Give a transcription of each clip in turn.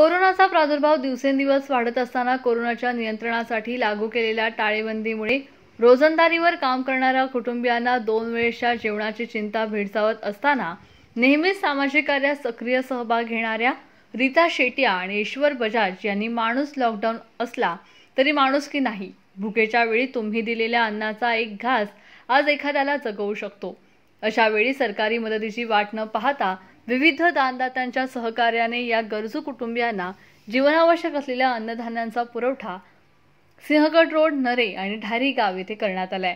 कोरोनाचा प्रादुर्भाव दिवसेंदिवस वाढत असताना कोरोनाच्या नियंत्रणासाठी लागू केलेल्या टाळेबंदीमुळे रोजंदारीवर काम करणाऱ्या कुटुंबियांना दोन वेळेच्या जेवणाची चिंता भेडसावत असताना नेहमीच सामाजिक कार्यात सक्रिय सहभाग घेणाऱ्या रीता शेटिया आणि ईश्वर बजाज यांनी माणूस लॉकडाऊन असला तरी माणूस की नाही भुकेच्या वेळी तुम्ही दिलेल्या अन्नाचा एक घास आज एखाद्याला जगवू शकतो अशा वेळी सरकारी मदतीची वाट न पाहता विविध दानदात्यांच्या सहकार्याने या गरजू कुटुंबियांना जीवनावश्यक असलेल्या अन्नधान्यांचा पुरवठा सिंहगड रोड नरे आणि ढारी गाव येथे करण्यात आलाय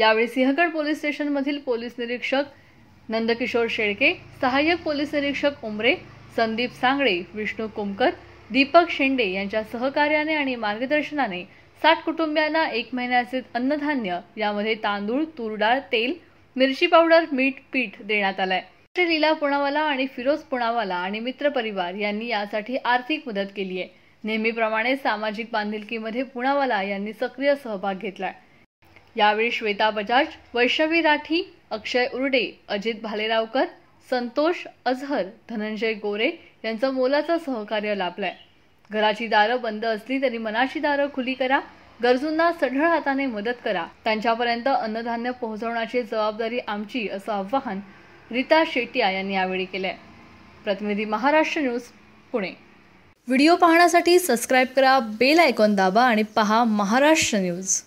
यावेळी सिंहगड पोलीस स्टेशनमधील पोलीस निरीक्षक नंदकिशोर शेळके सहाय्यक पोलीस निरीक्षक उमरे संदीप सांगळे विष्णू कुमकर दीपक शेंडे यांच्या सहकार्याने आणि मार्गदर्शनाने साठ कुटुंबियांना एक महिन्याचे अन्नधान्य यामध्ये तांदूळ तूरडाळ तेल मिरची पावडर मीठ पीठ देण्यात आलं श्री लीला पुणावाला आणि फिरोज पुणावाला आणि मित्रपरिवार यांनी यासाठी आर्थिक मदत केली आहे नेहमीप्रमाणे सामाजिक बांधिलकीमध्ये पुणावाला यांनी सक्रिय सहभाग घेतला यावेळी श्वेता बजाज वैष्णवी राठी अक्षय उर्डे अजित भालेरावकर संतोष अझहर धनंजय गोरे यांचं मोलाचं सहकार्य लाभलंय घराची दारं बंद असली तरी मनाची दारं खुली करा गरजूंना सढळ हाताने मदत करा त्यांच्यापर्यंत अन्नधान्य पोहोचवण्याची जबाबदारी आमची असं आवाहन रीता शेटिया यांनी यावेळी आहे प्रतिनिधी महाराष्ट्र न्यूज पुणे व्हिडिओ पाहण्यासाठी सबस्क्राईब करा बेल आयकॉन दाबा आणि पहा महाराष्ट्र न्यूज